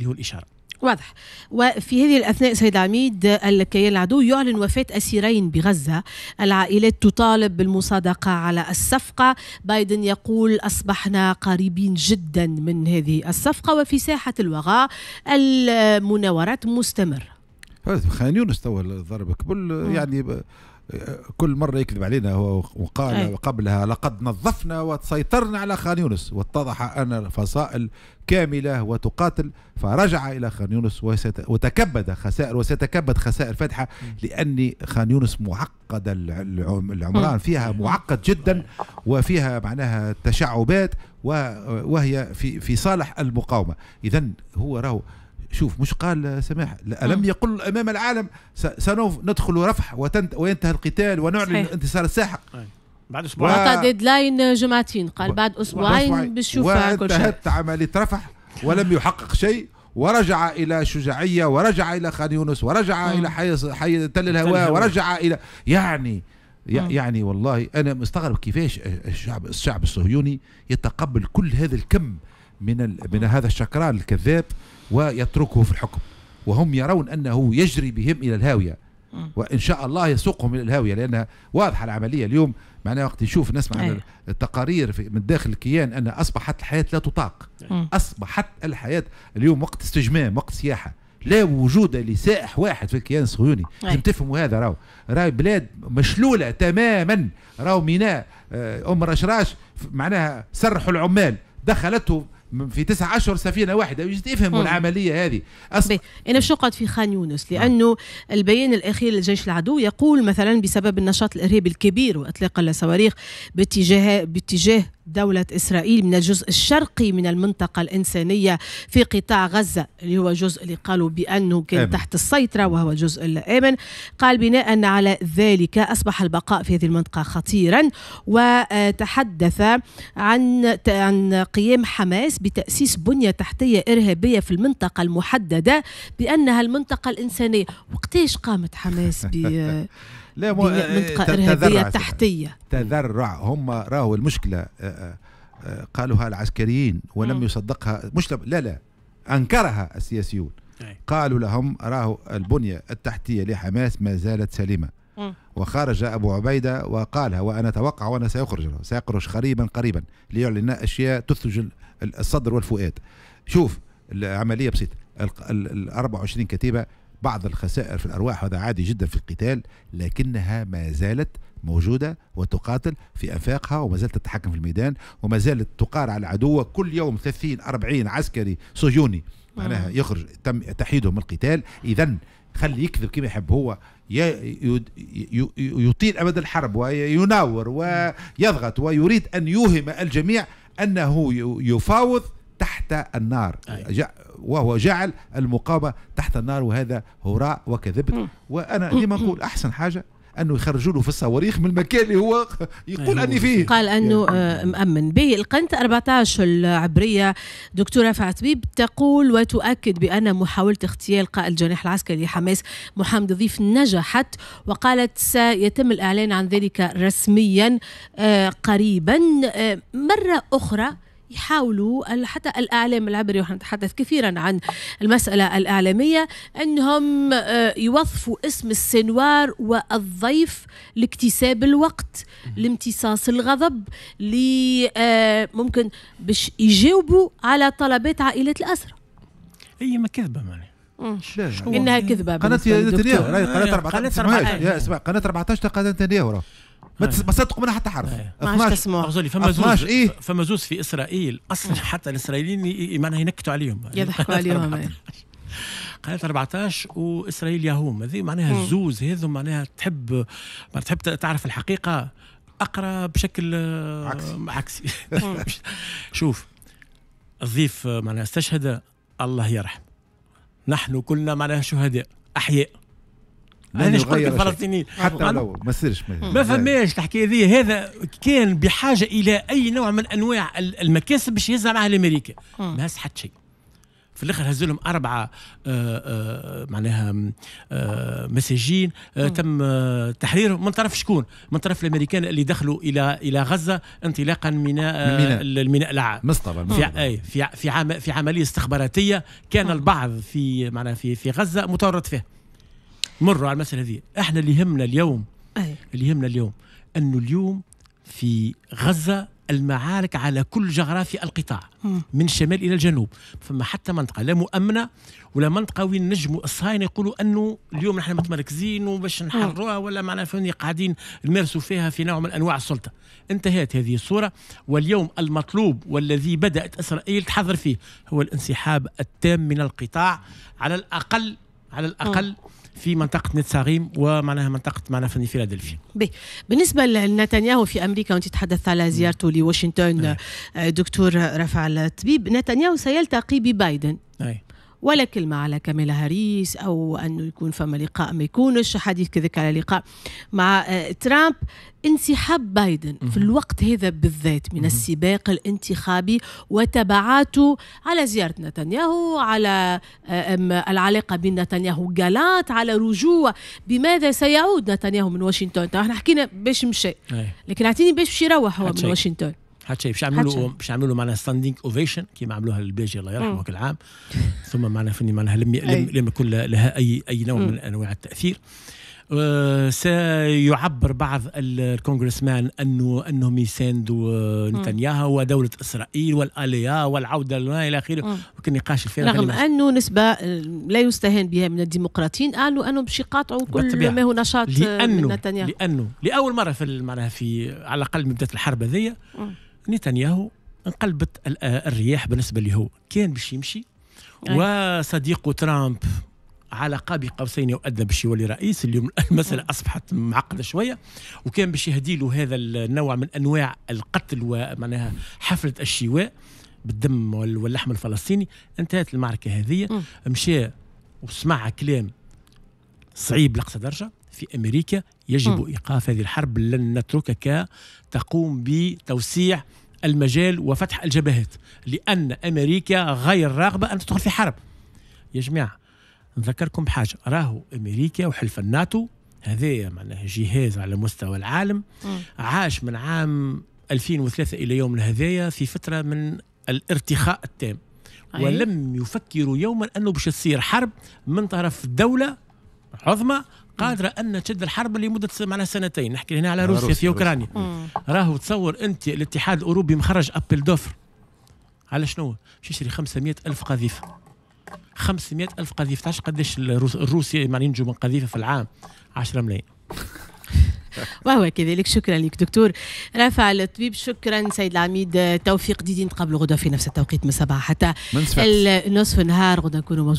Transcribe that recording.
اللي هو الإشارة واضح وفي هذه الأثناء سيد عميد الكيان العدو يعلن وفاة أسيرين بغزة العائلات تطالب بالمصادقة على الصفقة بايدن يقول أصبحنا قريبين جدا من هذه الصفقة وفي ساحة الوغاء المناورات مستمرة خان يونس توا الضرب قبل آه. يعني كل مرة يكذب علينا هو وقال أي. قبلها لقد نظفنا وسيطرنا على خان يونس واتضح أن الفصائل كاملة وتقاتل فرجع إلى خان يونس وتكبد خسائر وستكبد خسائر فتحه لاني خان يونس معقد العمران فيها معقد جدا وفيها معناها تشعبات وهي في في صالح المقاومة إذا هو راهو شوف مش قال سماح ألم آه. يقل أمام العالم سندخل رفح وينتهي القتال ونعلن انتصار الساحق بعد اسبوعين عطى و... ديدلاين جمعتين قال بعد اسبوعين بنشوف كل شيء وانتهت عمليه رفح ولم يحقق شيء ورجع الى شجاعيه ورجع الى خان يونس ورجع مم. آه. الى حي حي تل الهواء ورجع الى يعني مم. آه. يعني والله انا مستغرب كيفاش الشعب الشعب الصهيوني يتقبل كل هذا الكم من ال... من هذا الشكران الكذاب ويتركه في الحكم وهم يرون أنه يجري بهم إلى الهاوية وإن شاء الله يسوقهم إلى الهاوية لأنها واضحة العملية اليوم معناها وقت نشوف نسمع أيه. التقارير في من داخل الكيان أن أصبحت الحياة لا تطاق أيه. أصبحت الحياة اليوم وقت استجمام وقت سياحة لا وجود لسائح واحد في الكيان الصهيوني لازم أيوة. تفهموا هذا راهو راهي بلاد مشلوله تماما راهو ميناء آه، ام رشراش معناها سرحوا العمال دخلته في تسع اشهر سفينه واحده يفهموا العمليه هذه أص... انا باش نقعد في خان يونس نعم. لانه آه. البيان الاخير لجيش العدو يقول مثلا بسبب النشاط الارهابي الكبير واطلاق الصواريخ باتجاه باتجاه دولة إسرائيل من الجزء الشرقي من المنطقة الإنسانية في قطاع غزة اللي هو جزء اللي قالوا بأنه كان آمن. تحت السيطرة وهو الجزء الآمن قال بناء على ذلك أصبح البقاء في هذه المنطقة خطيرا وتحدث عن عن قيام حماس بتأسيس بنية تحتية إرهابية في المنطقة المحددة بأنها المنطقة الإنسانية وقتاش قامت حماس ب لا مو منطقة إرهابية تحتية تذرع هم راهو المشكلة آه، آه، آه، قالوها العسكريين ولم يصدقها مش لا لا أنكرها السياسيون قالوا لهم راهو البنية التحتية لحماس ما زالت سليمة وخرج أبو عبيدة وقالها وأنا أتوقع وأنا سيخرج سيخرج قريبا قريبا ليعلن أشياء تثلج الصدر والفؤاد شوف العملية بسيطة ال 24 كتيبة بعض الخسائر في الأرواح هذا عادي جدا في القتال لكنها ما زالت موجودة وتقاتل في أنفاقها وما زالت تتحكم في الميدان وما زالت تقار على كل يوم 30 40 عسكري صهيوني معناها آه. يخرج تم تحييدهم من القتال إذا خلي يكذب كما يحب هو يطيل أمد الحرب ويناور ويضغط ويريد أن يوهم الجميع أنه يفاوض تحت النار وهو جعل المقاومة تحت النار وهذا هراء وكذب وأنا ديما نقول أحسن حاجة انه يخرجوا له في الصواريخ من المكان اللي هو يقول اني فيه قال انه آه، مامن به القنت 14 العبريه دكتوره فعتبيب تقول وتؤكد بان محاوله اغتيال قائد الجناح العسكري لحماس محمد ضيف نجحت وقالت سيتم الاعلان عن ذلك رسميا آه، قريبا آه، مره اخرى يحاولوا حتى الإعلام العبري ونحن نتحدث كثيرا عن المسألة الإعلامية أنهم آه، يوظفوا اسم السنوار والضيف لاكتساب الوقت لامتصاص الغضب آه، ممكن باش يجاوبوا على طلبات عائلات الأسرة هي ما كذبة معناها انها كذبه قناه قناه 14 أيوة، قناه 14 قناه 14 قناه تناهره ما صدقوا منها حتى حرف ما عادش فما زوز إيه؟ فما زوز في اسرائيل اصلا حتى الاسرائيليين معناها ينكتوا عليهم يضحكوا عليهم قناه 14 واسرائيل ياهوم هذه معناها الزوز هذو معناها تحب تحب تعرف الحقيقه اقرا بشكل آه، عكسي, عكسي. شوف الضيف معناها استشهد الله يرحم نحن كلنا معناها شهداء احياء انا قلت الفلسطينيين حتى لو ما سيرش ما فماش الحكايه ذي هذا كان بحاجه الى اي نوع من انواع المكاسب باش يهزها معها لامريكا ما هز حتى شيء في الاخر هزوا لهم اربعه آآ آه، آآ آه، معناها آآ آه، مساجين تم تحريرهم من طرف شكون؟ من طرف الامريكان اللي دخلوا الى الى غزه انطلاقا من الميناء العام مصطفى في اي في في في عمليه استخباراتيه كان البعض في معناها في في غزه متورط فيها مروا على المساله هذه احنا اللي يهمنا اليوم أي. اللي يهمنا اليوم انه اليوم في غزه المعارك على كل جغرافيا القطاع م. من الشمال الى الجنوب فما حتى منطقه لا مؤمنه ولا منطقه وين نجموا الصهاينه يقولوا انه اليوم نحن متمركزين وباش نحرروها ولا معنا فهمني قاعدين نمارسوا فيها في نوع من انواع السلطه انتهت هذه الصوره واليوم المطلوب والذي بدات اسرائيل تحذر فيه هو الانسحاب التام من القطاع على الاقل على الاقل آه. في منطقه نتساريم ومعناها منطقه معناها في فيلادلفيا. بالنسبه لنتنياهو في امريكا وانت تحدثت على زيارته لواشنطن آه، دكتور رفع الطبيب نتنياهو سيلتقي ببايدن. أي. ولا كلمة على كاميلا هاريس أو أنه يكون فما لقاء ما يكونش حديث كذلك على لقاء مع آه، ترامب انسحاب بايدن في الوقت هذا بالذات من السباق الانتخابي وتبعاته على زيارة نتنياهو على آه، العلاقة بين نتنياهو جالات على رجوع بماذا سيعود نتنياهو من واشنطن احنا حكينا باش مشي إيه. لكن اعطيني باش يروح هو من واشنطن حتى شيء مش عملوا مش معنا ستاندينج اوفيشن كيما عملوها للبيجي الله يرحمه كل عام ثم معنا فني معناها لم لم يكن لها اي اي نوع من انواع التاثير آه، سيعبر بعض الكونغرسمان انه انهم يساندوا آه، نتنياهو ودوله اسرائيل والاليا والعوده الى اخره النقاش الفارغ رغم انه نسبه آه، لا يستهان بها من الديمقراطيين قالوا انه باش يقاطعوا كل ما هو نشاط لأنه نتنياهو لانه لاول مره في معناها في على الاقل من بدايه الحرب هذه نتنياهو انقلبت الرياح بالنسبه له كان باش يمشي وصديقه ترامب علاقه بين قوسين وادنى باش يولي رئيس اليوم المساله اصبحت معقده شويه وكان باش يهدي له هذا النوع من انواع القتل ومعناها حفله الشواء بالدم واللحم الفلسطيني انتهت المعركه هذه مشى وسمع كلام صعيب لاقصى درجه في أمريكا يجب م. إيقاف هذه الحرب لن نتركك تقوم بتوسيع المجال وفتح الجبهات لأن أمريكا غير راغبة أن تدخل في حرب يا جماعة نذكركم بحاجة راهو أمريكا وحلف الناتو هذا معناه جهاز على مستوى العالم م. عاش من عام 2003 إلى يومنا هذايا في فترة من الارتخاء التام أيه. ولم يفكروا يوما أنه باش تصير حرب من طرف دولة عظمى قادره ان تشد الحرب لمده معناها سنتين نحكي هنا على روسيا في اوكرانيا راهو تصور انت الاتحاد الاوروبي مخرج ابل دوفر على شنو باش يشري 500 الف قذيفه 500 الف قذيفه تعرفش قداش الروس ما يعني ينجو من قذيفه في العام 10 ملايين وهو كذلك شكرا لك دكتور رافع الطبيب شكرا سيد العميد توفيق ديدين نتقابلوا غدا في نفس التوقيت من سبعة حتى نصف النهار غدا نكونوا موجودين